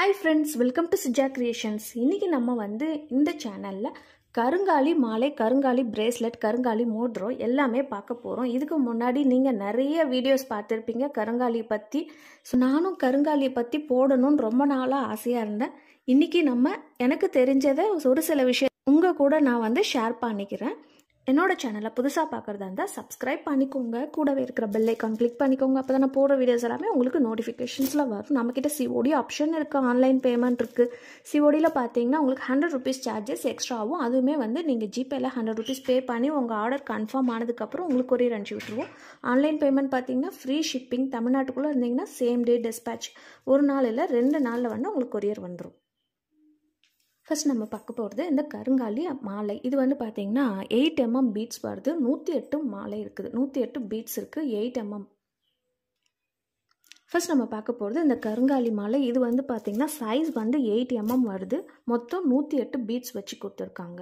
hi friends welcome to Suja creations இன்றைக்கி நம்ம வந்து இந்த சேனலில் கருங்காலி மாலை கருங்காலி பிரேஸ்லெட் கருங்காலி மோட்ரோ எல்லாமே பார்க்க போகிறோம் இதுக்கு முன்னாடி நீங்கள் நிறைய வீடியோஸ் பார்த்துருப்பீங்க கருங்காலி பற்றி ஸோ நானும் கருங்காலியை பற்றி போடணும்னு ரொம்ப நாளாக ஆசையாக இருந்தேன் இன்றைக்கி நம்ம எனக்கு தெரிஞ்சதை ஒரு சில விஷயம் உங்கள் கூட நான் வந்து ஷேர் பண்ணிக்கிறேன் என்னோட சேனலை புதுசாக பார்க்குறதா இருந்தால் சப்ஸ்கிரைப் பண்ணிக்கோங்க கூடவே இருக்கிற ஐக்கான் கிளிக் பண்ணிக்கோங்க அப்போ தான் நான் போகிற வீடியோஸ் எல்லாமே உங்களுக்கு நோட்டிஃபிகேஷன்ஸில் வரும் நம்மக்கிட்ட சிஓடி ஆப்ஷன் இருக்குது ஆன்லைன் பேமெண்ட் இருக்குது சிஓடியில் பார்த்தீங்கன்னா உங்களுக்கு ஹண்ட்ரட் ருபீஸ் சார்ஜஸ் எக்ஸ்ட்ரா ஆகும் அதுவுமே வந்து நீங்கள் ஜிபேயில் ஹண்ட்ரட் ருபீஸ் பே பண்ணி உங்கள் ஆர்டர் கன்ஃபார்ம் ஆனதுக்கப்புறம் உங்களுக்கு கொரியர் அனுப்பிச்சி விட்டுருவோம் ஆன்லைன் பேமெண்ட் பார்த்தீங்கன்னா ஃப்ரீ ஷிப்பிங் தமிழ்நாட்டுக்குள்ளே இருந்தீங்கன்னா சேம் டே டிஸ்பேச் ஒரு நாள் இல்லை ரெண்டு நாளில் வந்து உங்களுக்கு கொரியர் வந்துடும் ஃபஸ்ட் நம்ம பார்க்க போகிறது இந்த கருங்காலி மாலை இது வந்து பார்த்திங்கன்னா எயிட் எம்எம் பீட்ஸ் வருது நூற்றி எட்டு மாலை இருக்குது நூற்றி எட்டு பீட்ஸ் இருக்குது எயிட் எம்எம் ஃபஸ்ட் நம்ம பார்க்க போகிறது இந்த கருங்காலி மாலை இது வந்து பார்த்திங்கன்னா சைஸ் வந்து எயிட் எம்எம் வருது மொத்தம் நூற்றி எட்டு பீட்ஸ் வச்சு கொடுத்துருக்காங்க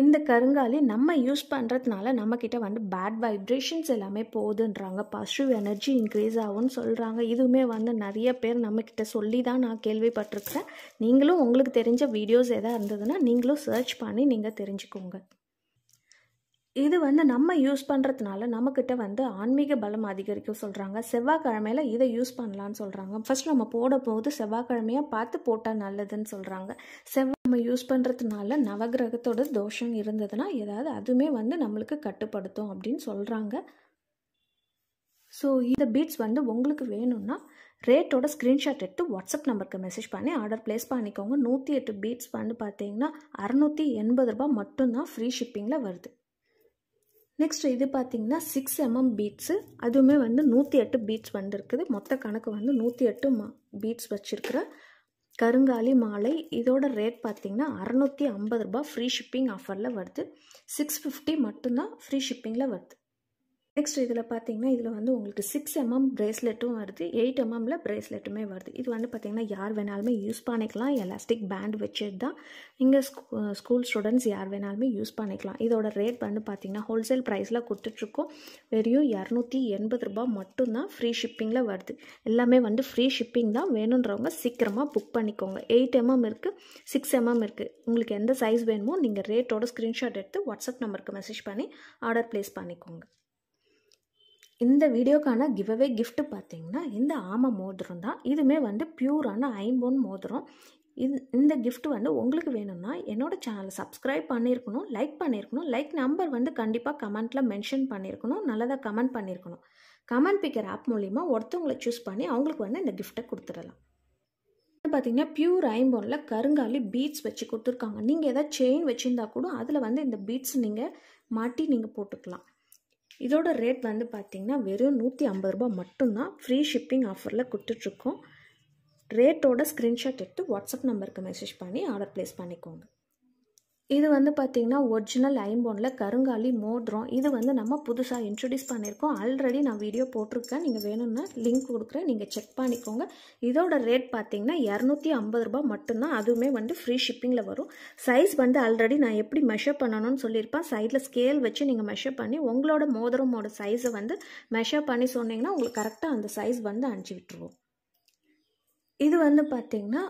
இந்த கருங்காலி நம்ம யூஸ் பண்ணுறதுனால நம்மக்கிட்ட வந்து பேட் வைப்ரேஷன்ஸ் எல்லாமே போகுதுன்றாங்க பாசிட்டிவ் எனர்ஜி இன்க்ரீஸ் ஆகும்னு சொல்கிறாங்க இதுவுமே வந்து நிறைய பேர் நம்மக்கிட்ட சொல்லி தான் நான் கேள்விப்பட்டிருக்கிறேன் நீங்களும் உங்களுக்கு தெரிஞ்ச வீடியோஸ் எதாக இருந்ததுன்னா நீங்களும் சர்ச் பண்ணி நீங்கள் தெரிஞ்சுக்கோங்க இது வந்து நம்ம யூஸ் பண்ணுறதுனால நம்மக்கிட்ட வந்து ஆன்மீக பலம் அதிகரிக்க சொல்கிறாங்க செவ்வாய்க்கிழமையில் இதை யூஸ் பண்ணலான்னு சொல்கிறாங்க ஃபஸ்ட் நம்ம போட போது செவ்வாய்க்கிழமையாக பார்த்து போட்டால் நல்லதுன்னு சொல்கிறாங்க செவ்வாய் நம்ம யூஸ் பண்ணுறதுனால நவகிரகத்தோட தோஷம் இருந்ததுன்னா ஏதாவது அதுவுமே வந்து நம்மளுக்கு கட்டுப்படுத்தும் அப்படின்னு சொல்கிறாங்க ஸோ இந்த பீட்ஸ் வந்து உங்களுக்கு வேணும்னா ரேட்டோட ஸ்க்ரீன்ஷாட் எடுத்து வாட்ஸ்அப் நம்பருக்கு மெசேஜ் பண்ணி ஆர்டர் ப்ளேஸ் பண்ணிக்கோங்க நூற்றி எட்டு பீட்ஸ் வந்து பார்த்தீங்கன்னா அறநூற்றி எண்பது ரூபா மட்டும்தான் ஃப்ரீ ஷிப்பிங்கில் வருது நெக்ஸ்ட் இது பார்த்திங்கன்னா சிக்ஸ் எம்எம் பீட்ஸு அதுவுமே வந்து நூற்றி எட்டு பீட்ஸ் வந்துருக்குது மொத்த கணக்கு வந்து நூற்றி எட்டு மா பீட்ஸ் வச்சுருக்கிற கருங்காலி மாலை இதோட ரேட் பார்த்திங்கன்னா அறநூற்றி ஐம்பது ரூபா ஃப்ரீ ஷிப்பிங் ஆஃபரில் வருது சிக்ஸ் ஃபிஃப்டி மட்டும்தான் ஃப்ரீ ஷிப்பிங்கில் வருது நெக்ஸ்ட் இதில் பார்த்தீங்கன்னா இதில் வந்து உங்களுக்கு சிக்ஸ் எம்எம் பிரேஸ்லெட்டும் வருது எயிட் எம்எம்மில் பிரேஸ்லெட்டுமே வருது இது வந்து பார்த்தீங்கன்னா யார் வேணாலுமே யூஸ் பண்ணிக்கலாம் எலாஸ்டிக் பேண்ட் வச்சுட்டு தான் இங்கே ஸ்கூல் ஸ்டூடெண்ட்ஸ் யார் வேணாலுமே யூஸ் பண்ணிக்கலாம் இதோட ரேட் வந்து பார்த்தீங்கன்னா ஹோல்சேல் ப்ரைஸில் கொடுத்துட்ருக்கோம் வெறும் இரநூத்தி எண்பது ரூபா மட்டும்தான் ஃப்ரீ ஷிப்பிங்கில் வருது எல்லாமே வந்து ஃப்ரீ ஷிப்பிங் தான் வேணுன்றவங்க சீக்கிரமாக புக் பண்ணிக்கோங்க எயிட் எம்எம் இருக்குது சிக்ஸ் எம்எம் இருக்குது உங்களுக்கு எந்த சைஸ் வேணுமோ நீங்கள் ரேட்டோட ஸ்க்ரீன்ஷாட் எடுத்து வாட்ஸ்அப் நம்பருக்கு மெசேஜ் பண்ணி ஆர்டர் ப்ளேஸ் பண்ணிக்கோங்க இந்த வீடியோக்கான கிவ்அவே கிஃப்ட் பார்த்தீங்கன்னா இந்த ஆமை மோதிரம் தான் இதுவுமே வந்து பியூரான ஐம்போன் மோதிரம் இந் இந்த கிஃப்ட் வந்து உங்களுக்கு வேணும்னா என்னோடய சேனலை சப்ஸ்கிரைப் பண்ணியிருக்கணும் லைக் பண்ணியிருக்கணும் லைக் நம்பர் வந்து கண்டிப்பாக கமெண்ட்டில் மென்ஷன் பண்ணியிருக்கணும் நல்லதாக கமெண்ட் பண்ணியிருக்கணும் கமெண்ட் பிக்கர் ஆப் மூலிமா ஒருத்தவங்களை சூஸ் பண்ணி அவங்களுக்கு வந்து இந்த கிஃப்ட்டை கொடுத்துடலாம் பார்த்தீங்கன்னா பியூர் ஐம்போனில் கருங்காலி பீட்ஸ் வச்சு கொடுத்துருக்காங்க நீங்கள் எதாவது செயின் வச்சுருந்தா கூட அதில் வந்து இந்த பீட்ஸ் நீங்கள் மாட்டி நீங்கள் போட்டுக்கலாம் இதோட ரேட் வந்து பார்த்திங்கன்னா வெறும் நூற்றி ஐம்பது ரூபா மட்டும்தான் ஃப்ரீ ஷிப்பிங் ஆஃபரில் கொடுத்துட்ருக்கோம் ரேட்டோட ஸ்க்ரீன்ஷாட் எடுத்து வாட்ஸ்அப் நம்பருக்கு மெசேஜ் பண்ணி ஆர்டர் ப்ளேஸ் பண்ணிக்கோங்க இது வந்து பார்த்திங்கன்னா ஒரிஜினல் ஐம்போனில் கருங்காலி மோதிரம் இது வந்து நம்ம புதுசாக இன்ட்ரடியூஸ் பண்ணியிருக்கோம் ஆல்ரெடி நான் வீடியோ போட்டிருக்கேன் நீங்கள் வேணும்னா லிங்க் கொடுக்குறேன் நீங்கள் செக் பண்ணிக்கோங்க இதோட ரேட் பார்த்திங்கன்னா இரநூத்தி ஐம்பது ரூபா மட்டும்தான் அதுவுமே வந்து ஃப்ரீ ஷிப்பிங்கில் வரும் சைஸ் வந்து ஆல்ரெடி நான் எப்படி மெஷர் பண்ணணும்னு சொல்லியிருப்பேன் சைடில் ஸ்கேல் வச்சு நீங்கள் மெஷர் பண்ணி உங்களோட மோதிரமோட சைஸை வந்து மெஷர் பண்ணி சொன்னீங்கன்னா உங்களுக்கு கரெக்டாக அந்த சைஸ் வந்து அனுப்பிச்சி விட்டுருவோம் இது வந்து பார்த்திங்கன்னா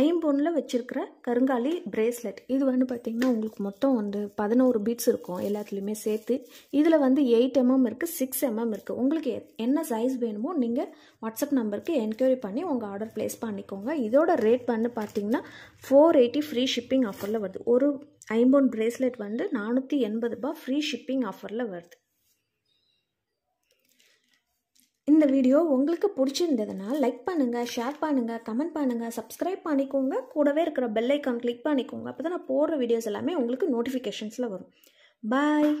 ஐம்பொன்னில் வச்சுருக்கிற கருங்காலி பிரேஸ்லெட் இது வந்து பார்த்திங்கன்னா உங்களுக்கு மொத்தம் வந்து பதினோரு பீட்ஸ் இருக்கும் எல்லாத்துலேயுமே சேர்த்து இதில் வந்து எயிட் எம்எம் இருக்குது சிக்ஸ் எம்எம் இருக்குது உங்களுக்கு என்ன சைஸ் வேணுமோ நீங்கள் வாட்ஸ்அப் நம்பருக்கு என்கொயரி பண்ணி உங்கள் ஆர்டர் ப்ளேஸ் பண்ணிக்கோங்க இதோட ரேட் வந்து பார்த்திங்கன்னா ஃபோர் எயிட்டி ஃப்ரீ ஷிப்பிங் ஆஃபரில் வருது ஒரு ஐம்பொன் பிரேஸ்லெட் வந்து நானூற்றி எண்பது ரூபா ஃப்ரீ ஷிப்பிங் ஆஃபரில் வருது இந்த வீடியோ உங்களுக்கு பிடிச்சிருந்ததுனால் லைக் பண்ணுங்கள் ஷேர் பண்ணுங்கள் கமெண்ட் பண்ணுங்கள் சப்ஸ்கிரைப் பண்ணிக்கோங்க கூடவே இருக்கிற பெல் ஐக்கான் கிளிக் பண்ணிக்கோங்க அப்போ தான் நான் போடுற வீடியோஸ் எல்லாமே உங்களுக்கு நோட்டிஃபிகேஷன்ஸில் வரும் பாய்